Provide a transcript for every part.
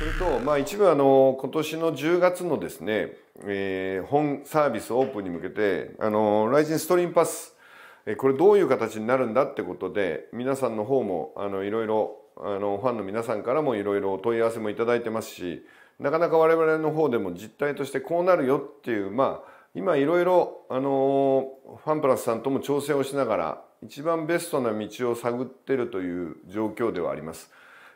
それと、まあ、一部あの今年の10月のですね、えー、本サービスオープンに向けてあのライジンストリームパスこれどういう形になるんだってことで皆さんの方もあのいろいろあのファンの皆さんからもいろいろお問い合わせもいただいてますしなかなか我々の方でも実態としてこうなるよっていうまあ今いろいろあのファンプラスさんとも調整をしながら一番ベストな道を探ってるという状況ではあります。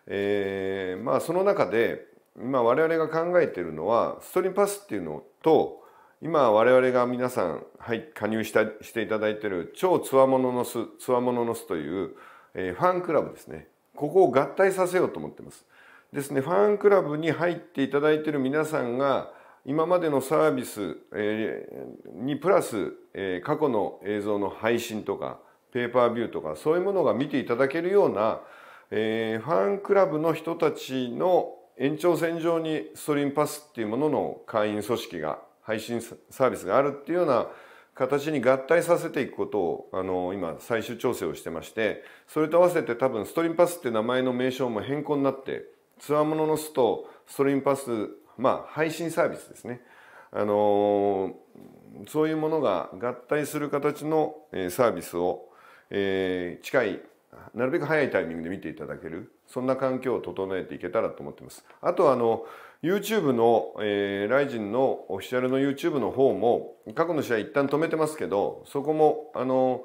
えー、まあその中で今我々が考えているのはストリームパスっていうのと今我々が皆さん、はい、加入したしていただいている超つわものの巣つわものの巣という、えー、ファンクラブですねここを合体させようと思ってます。ですねファンクラブに入っていただいている皆さんが今までのサービス、えー、にプラス、えー、過去の映像の配信とかペーパービューとかそういうものが見ていただけるようなえー、ファンクラブの人たちの延長線上にストリームパスっていうものの会員組織が配信サービスがあるっていうような形に合体させていくことをあの今最終調整をしてましてそれと合わせて多分ストリームパスって名前の名称も変更になってツアーもののすとストリームパスまあ配信サービスですねあのー、そういうものが合体する形のサービスを、えー、近いなるべく早いタイミングで見ていただけるそんな環境を整えていけたらと思ってますあとあの YouTube の、えー、ライジンのオフィシャルの YouTube の方も過去の試合一旦止めてますけどそこもあの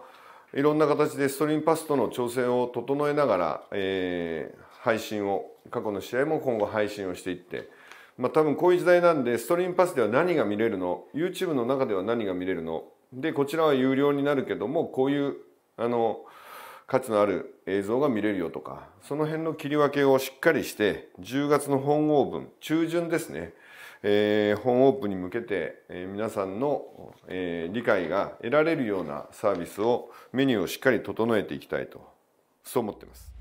いろんな形でストリームパスとの調整を整えながら、えー、配信を過去の試合も今後配信をしていってまあ、多分こういう時代なんでストリームパスでは何が見れるの YouTube の中では何が見れるのでこちらは有料になるけどもこういうあの価値のある映像が見れるよとかその辺の切り分けをしっかりして10月の本オープン中旬ですね、えー、本オープンに向けて、えー、皆さんの、えー、理解が得られるようなサービスをメニューをしっかり整えていきたいとそう思ってます。